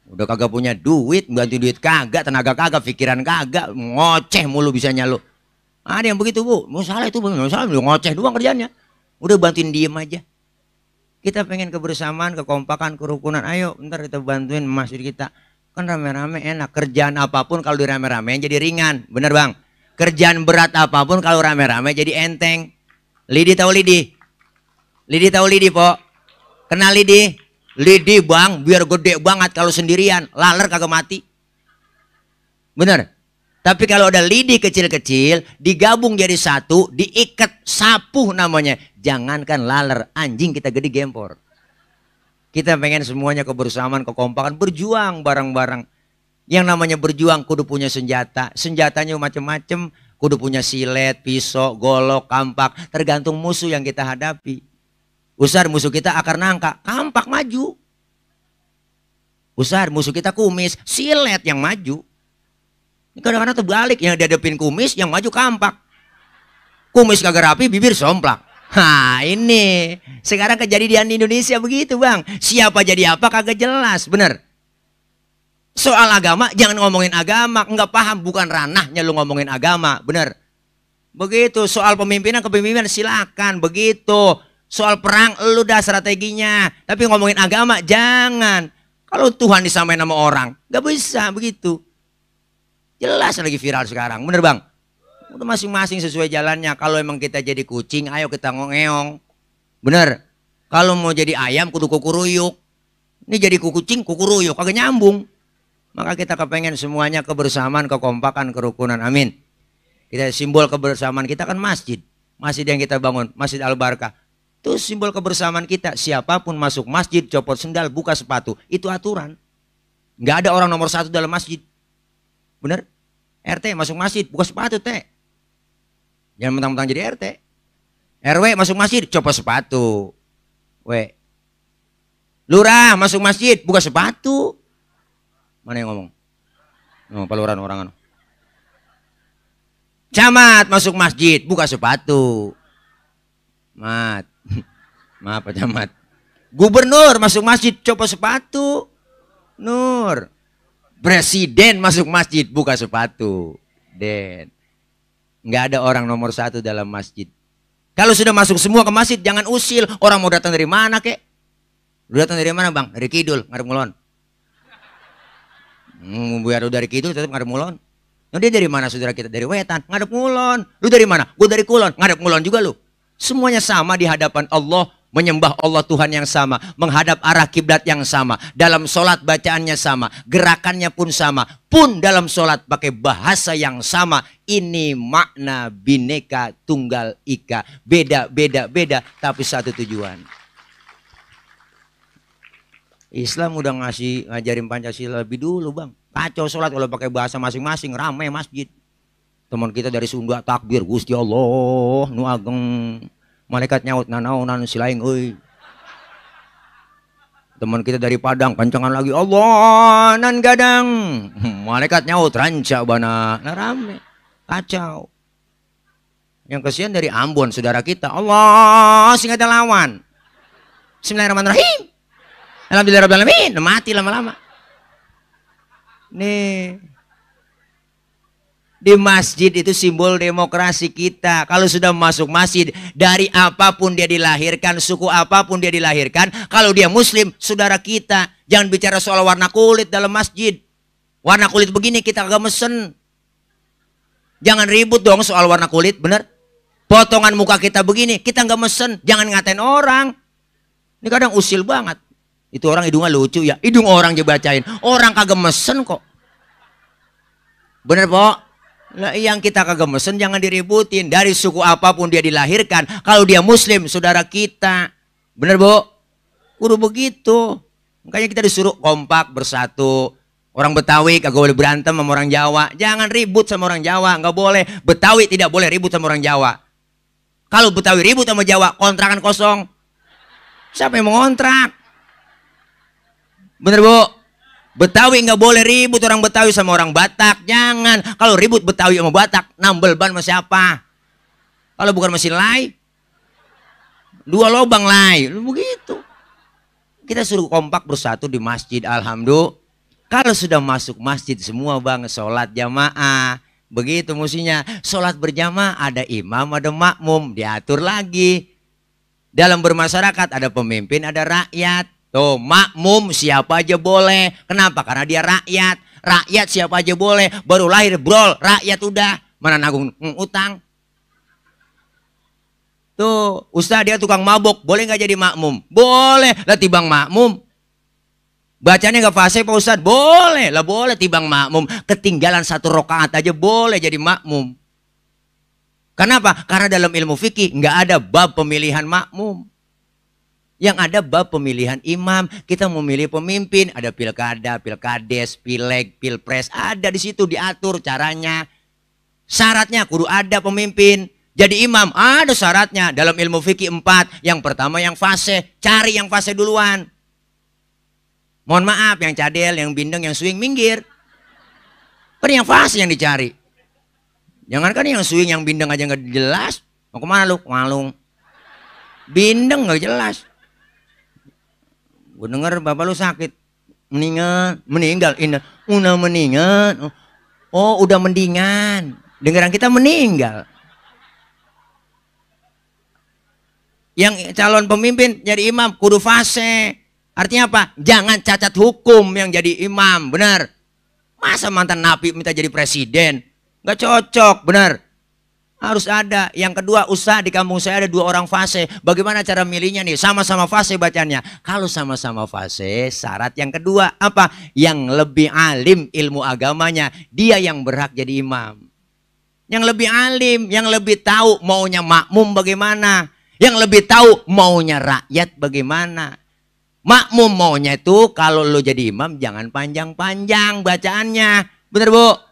Speaker 1: Udah kagak punya duit, ganti duit kagak, tenaga kagak, pikiran kagak, ngoceh mulu bisa nyalo. Ada yang begitu bu, mau salah itu, mau salah, ngoceh doang kerjanya. Udah bantuin diem aja. Kita pengen kebersamaan, kekompakan, kerukunan. Ayo, ntar kita bantuin masjid kita. Kan rame-rame enak. Kerjaan apapun kalau dirame-rame jadi ringan. Bener bang? Kerjaan berat apapun kalau rame-rame jadi enteng. Lidi tahu lidi? Lidi tahu lidi, po? Kenal lidi? Lidi bang, biar gede banget kalau sendirian, laler kagak mati. Bener? Tapi kalau ada lidi kecil-kecil, digabung jadi satu, diikat sapuh namanya. Jangankan laler, anjing kita gede gempor. Kita pengen semuanya kebersamaan, kekompakan, berjuang bareng-bareng. Yang namanya berjuang kudu punya senjata. Senjatanya macem-macem. kudu punya silet, pisau, golok, kampak, tergantung musuh yang kita hadapi. Usar musuh kita akar nangka, kampak maju. Usar musuh kita kumis, silet yang maju. Ini kadang-kadang terbalik, yang dihadapin kumis, yang maju kampak. Kumis kagak rapi, bibir somplak. Hah ini, sekarang kejadian di Indonesia begitu bang. Siapa jadi apa kagak jelas, bener. Soal agama, jangan ngomongin agama, Enggak paham, bukan ranahnya lu ngomongin agama, bener. Begitu, soal pemimpinan, kepemimpinan silakan, begitu. Soal perang lu dah strateginya. Tapi ngomongin agama jangan. Kalau Tuhan disamain sama orang, gak bisa begitu. Jelas lagi viral sekarang, bener bang? Udah masing-masing sesuai jalannya. Kalau emang kita jadi kucing, ayo kita ngongeong. Bener? Kalau mau jadi ayam, kudu kukuruyuk. Ini jadi kucing, kukuruyuk, kagak nyambung. Maka kita kepengen semuanya kebersamaan, kekompakan, kerukunan. Amin. Kita simbol kebersamaan kita kan masjid. Masjid yang kita bangun, Masjid Al-Barakah itu simbol kebersamaan kita. Siapapun masuk masjid, copot sendal, buka sepatu. Itu aturan. Nggak ada orang nomor satu dalam masjid. Bener? RT masuk masjid, buka sepatu, teh. Jangan mentang-mentang jadi RT. RW masuk masjid, copot sepatu. W. Lurah masuk masjid, buka sepatu. Mana yang ngomong? Oh, orang anu. Camat masuk masjid, buka sepatu. Mat. [laughs] Maaf Pak Camat. Gubernur masuk masjid coba sepatu. Nur. Presiden masuk masjid buka sepatu. Den. Nggak ada orang nomor satu dalam masjid. Kalau sudah masuk semua ke masjid jangan usil. Orang mau datang dari mana kek? Lu datang dari mana bang? Dari Kidul, Ngarep Mulon. Hmm, biar lu dari Kidul tetap Ngarep Mulon. Nah, dia dari mana saudara kita? Dari Wetan, Ngarep Mulon. Lu dari mana? Gue dari Kulon, Ngarep Mulon juga lu. Semuanya sama di hadapan Allah, menyembah Allah Tuhan yang sama, menghadap arah kiblat yang sama, dalam sholat bacaannya sama, gerakannya pun sama, pun dalam sholat pakai bahasa yang sama. Ini makna bineka tunggal ika, beda beda beda, tapi satu tujuan. Islam udah ngasih ngajarin Pancasila lebih dulu bang. Kacau sholat kalau pakai bahasa masing-masing, ramai masjid teman kita dari Sunda takbir Gusti Allah nu ageng malaikat nyaut nanaonan silaing euy teman kita dari Padang pancangan lagi Allah nan gadang [laughs] malaikat nyaut rancak bana nah, rame kacau yang kesian dari Ambon saudara kita Allah sing ada lawan Bismillahirrahmanirrahim Alhamdulillahirrahmanirrahim balamin, mati lama-lama nih di masjid itu simbol demokrasi kita. Kalau sudah masuk masjid, dari apapun dia dilahirkan, suku apapun dia dilahirkan, kalau dia muslim, saudara kita. Jangan bicara soal warna kulit dalam masjid. Warna kulit begini kita agak mesen. Jangan ribut dong soal warna kulit, bener? Potongan muka kita begini, kita nggak mesen. Jangan ngatain orang. Ini kadang usil banget. Itu orang hidungnya lucu ya. Hidung orang aja bacain. Orang kagak mesen kok. Bener, Pak? Nah, yang kita kegemesan jangan diributin. Dari suku apapun dia dilahirkan, kalau dia muslim, saudara kita. Bener, Bu? Kudu begitu. Makanya kita disuruh kompak, bersatu. Orang Betawi kagak boleh berantem sama orang Jawa. Jangan ribut sama orang Jawa, nggak boleh. Betawi tidak boleh ribut sama orang Jawa. Kalau Betawi ribut sama Jawa, kontrakan kosong. Siapa yang mau kontrak Bener, Bu? Betawi nggak boleh ribut orang Betawi sama orang Batak. Jangan. Kalau ribut Betawi sama Batak, nambel ban sama siapa? Kalau bukan mesin lai, dua lobang lai. Begitu. Kita suruh kompak bersatu di masjid. Alhamdulillah. Kalau sudah masuk masjid semua bang, sholat jamaah. Begitu mestinya. Sholat berjamaah ada imam, ada makmum. Diatur lagi. Dalam bermasyarakat ada pemimpin, ada rakyat. Tuh, makmum siapa aja boleh. Kenapa? Karena dia rakyat. Rakyat siapa aja boleh. Baru lahir brol, rakyat udah. Mana nanggung utang. Tuh, ustaz dia tukang mabuk. boleh nggak jadi makmum? Boleh. Lah tibang makmum. Bacanya nggak fase Pak Ustaz? Boleh. Lah boleh tibang makmum. Ketinggalan satu rokaat aja boleh jadi makmum. Kenapa? Karena dalam ilmu fikih nggak ada bab pemilihan makmum. Yang ada bab pemilihan imam, kita memilih pemimpin, ada pilkada, pilkades, pileg, pilpres, ada di situ diatur caranya. Syaratnya kudu ada pemimpin. Jadi imam ada syaratnya dalam ilmu fikih empat. Yang pertama yang fase, cari yang fase duluan. Mohon maaf yang cadel, yang bindeng, yang swing minggir. Kan yang fase yang dicari. jangan kan yang swing, yang bindeng aja nggak jelas. Mau kemana lu? Malung. Bindeng nggak jelas. Gue denger bapak lu sakit. meninggal, meninggal. ini, Una meninggal, Oh, udah mendingan. Dengeran kita meninggal. Yang calon pemimpin jadi imam kudu fase. Artinya apa? Jangan cacat hukum yang jadi imam, benar. Masa mantan napi minta jadi presiden? nggak cocok, benar. Harus ada. Yang kedua, usaha di kampung saya ada dua orang fase. Bagaimana cara milihnya nih? Sama-sama fase bacanya. Kalau sama-sama fase, syarat yang kedua apa? Yang lebih alim ilmu agamanya, dia yang berhak jadi imam. Yang lebih alim, yang lebih tahu maunya makmum bagaimana? Yang lebih tahu maunya rakyat bagaimana? Makmum maunya itu kalau lo jadi imam jangan panjang-panjang bacaannya. Bener, Bu?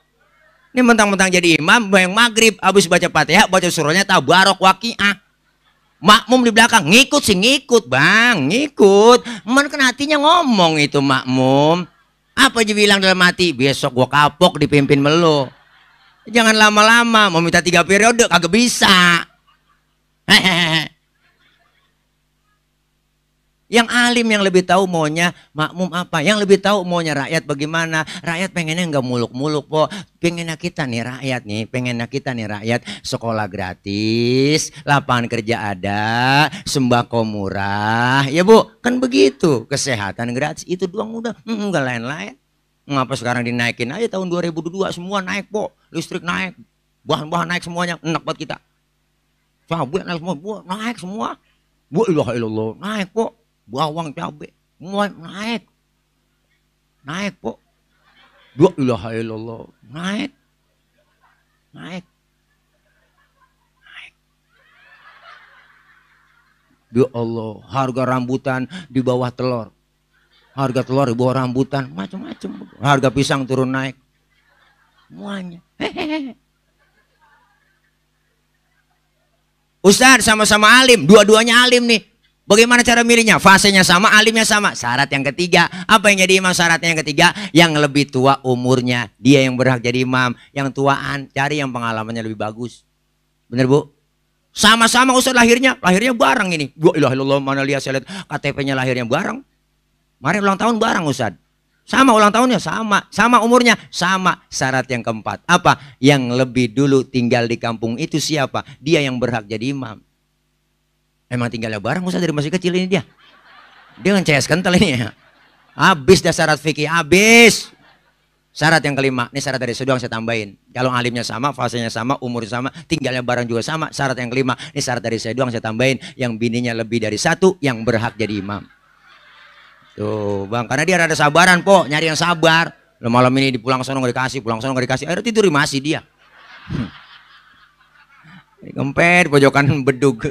Speaker 1: Ini mentang-mentang jadi imam, bayang maghrib, habis baca fatihah, baca surahnya tabarok waki'ah. Makmum di belakang, ngikut sih ngikut bang, ngikut. Cuman kan hatinya ngomong itu makmum. Apa aja bilang dalam hati, besok gua kapok dipimpin melu, Jangan lama-lama, mau minta tiga periode, kagak bisa. Yang alim yang lebih tahu maunya makmum apa, yang lebih tahu maunya rakyat bagaimana. Rakyat pengennya nggak muluk-muluk, po. Pengennya kita nih rakyat nih, pengennya kita nih rakyat sekolah gratis, lapangan kerja ada, sembako murah, ya bu, kan begitu. Kesehatan gratis itu doang udah, hmm, nggak lain-lain. Ngapa sekarang dinaikin aja tahun 2002 semua naik po, listrik naik, bahan-bahan naik semuanya, enak buat kita. Cabai naik semua, bu, naik semua. Bu ilah ilallah, naik po bawang cabai mulai naik naik kok dua ilah illallah naik naik naik ya Allah harga rambutan di bawah telur harga telur di bawah rambutan macam-macam harga pisang turun naik semuanya hehehe Ustaz sama-sama alim, dua-duanya alim nih. Bagaimana cara milihnya? Fasenya sama, alimnya sama. Syarat yang ketiga, apa yang jadi imam syaratnya yang ketiga? Yang lebih tua umurnya, dia yang berhak jadi imam. Yang tuaan, cari yang pengalamannya lebih bagus. Bener bu? Sama-sama usul lahirnya, lahirnya bareng ini. Gua ilahilullah mana lihat saya lihat KTP-nya lahirnya bareng. Mari ulang tahun bareng Ustaz. Sama ulang tahunnya, sama. Sama umurnya, sama. Syarat yang keempat, apa? Yang lebih dulu tinggal di kampung itu siapa? Dia yang berhak jadi imam. Emang tinggalnya bareng usah dari masih kecil ini dia. Dia kan CS kental ini ya. Habis dah syarat fikih, habis. Syarat yang kelima, ini syarat dari Sedang saya tambahin. Kalau alimnya sama, fasenya sama, umur sama, tinggalnya bareng juga sama. Syarat yang kelima, ini syarat dari Sedang saya tambahin. Yang bininya lebih dari satu, yang berhak jadi imam. Tuh bang, karena dia ada sabaran po, nyari yang sabar. Lo malam ini dipulang sono nggak dikasih, pulang sono nggak dikasih, akhirnya tidur masih dia. Hmm. Kemper pojokan bedug.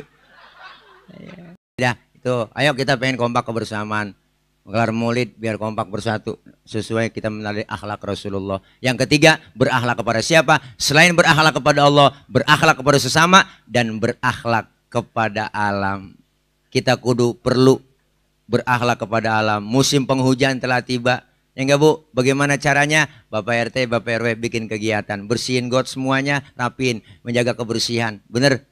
Speaker 1: Ya, itu. Ayo kita pengen kompak kebersamaan. Gelar mulid biar kompak bersatu sesuai kita menarik akhlak Rasulullah. Yang ketiga, berakhlak kepada siapa? Selain berakhlak kepada Allah, berakhlak kepada sesama dan berakhlak kepada alam. Kita kudu perlu berakhlak kepada alam. Musim penghujan telah tiba. Ya enggak Bu, bagaimana caranya? Bapak RT, Bapak RW bikin kegiatan, bersihin got semuanya, rapin, menjaga kebersihan. Bener?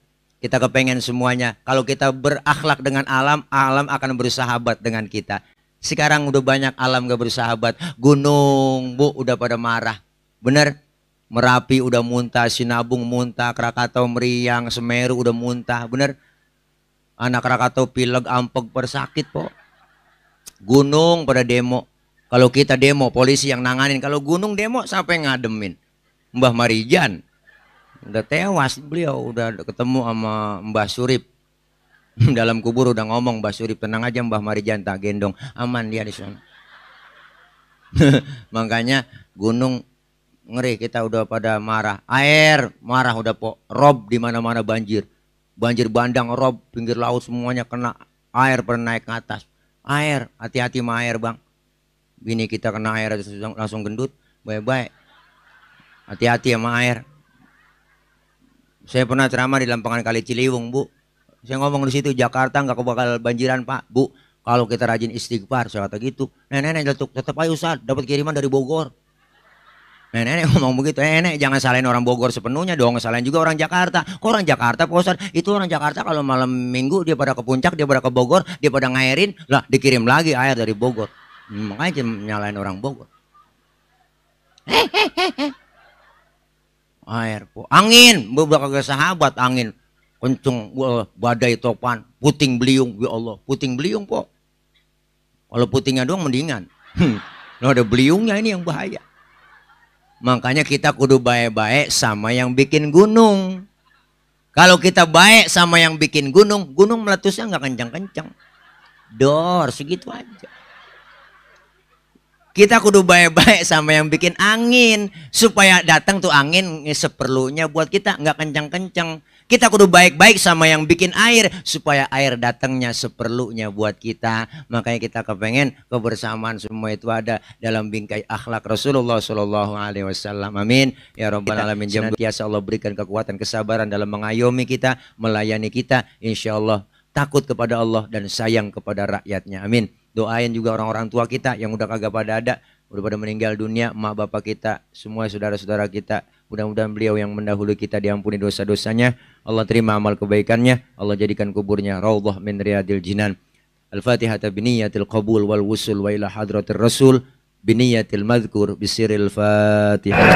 Speaker 1: Kita kepengen semuanya. Kalau kita berakhlak dengan alam, alam akan bersahabat dengan kita. Sekarang udah banyak alam gak bersahabat. Gunung, bu, udah pada marah. Bener? Merapi udah muntah, Sinabung muntah, Krakatau meriang, Semeru udah muntah. Bener? Anak Krakatau pileg, ampeg, bersakit, po. Gunung pada demo. Kalau kita demo, polisi yang nanganin. Kalau gunung demo, sampai ngademin. Mbah Marijan, udah tewas beliau udah ketemu sama Mbah Surip [laughs] dalam kubur udah ngomong Mbah Surip tenang aja Mbah Marijan tak gendong aman dia di sana [laughs] makanya gunung ngeri kita udah pada marah air marah udah po rob di mana mana banjir banjir bandang rob pinggir laut semuanya kena air pernah naik ke atas air hati-hati sama air bang bini kita kena air langsung gendut baik-baik hati-hati sama air saya pernah ceramah di lempengan Kali Ciliwung, Bu. Saya ngomong di situ Jakarta nggak bakal banjiran, Pak, Bu. Kalau kita rajin istighfar, saya kata gitu. Nenek-nenek tetap, tetap ayo Ustaz, dapat kiriman dari Bogor. Nenek-nenek ngomong begitu, nenek jangan salahin orang Bogor sepenuhnya dong, salahin juga orang Jakarta. Kok orang Jakarta, Pak Itu orang Jakarta kalau malam minggu dia pada ke puncak, dia pada ke Bogor, dia pada ngairin, lah dikirim lagi air dari Bogor. Hmm, makanya nyalain orang Bogor. Hehehe. Eh, eh air ku Angin, beberapa sahabat angin kencung eh, badai topan, puting beliung ya Allah, puting beliung kok Kalau putingnya doang mendingan. Lo hmm. nah, ada beliungnya ini yang bahaya. Makanya kita kudu baik-baik sama yang bikin gunung. Kalau kita baik sama yang bikin gunung, gunung meletusnya nggak kencang-kencang. Dor, segitu aja. Kita kudu baik-baik sama yang bikin angin supaya datang tuh angin seperlunya buat kita nggak kencang-kencang. Kita kudu baik-baik sama yang bikin air supaya air datangnya seperlunya buat kita. Makanya kita kepengen kebersamaan semua itu ada dalam bingkai akhlak Rasulullah Shallallahu Alaihi Wasallam. Amin. Ya Robbal Alamin. jangan biasa Allah berikan kekuatan kesabaran dalam mengayomi kita, melayani kita. Insya Allah takut kepada Allah dan sayang kepada rakyatnya. Amin doain juga orang-orang tua kita yang udah kagak pada ada udah pada meninggal dunia emak bapak kita semua saudara-saudara kita mudah-mudahan beliau yang mendahului kita diampuni dosa-dosanya Allah terima amal kebaikannya Allah jadikan kuburnya raudhah min riyadil jinan Al-Fatihata biniyatil qabul wal wusul wa ila hadratir rasul biniyatil madhkur bisiril Fatihah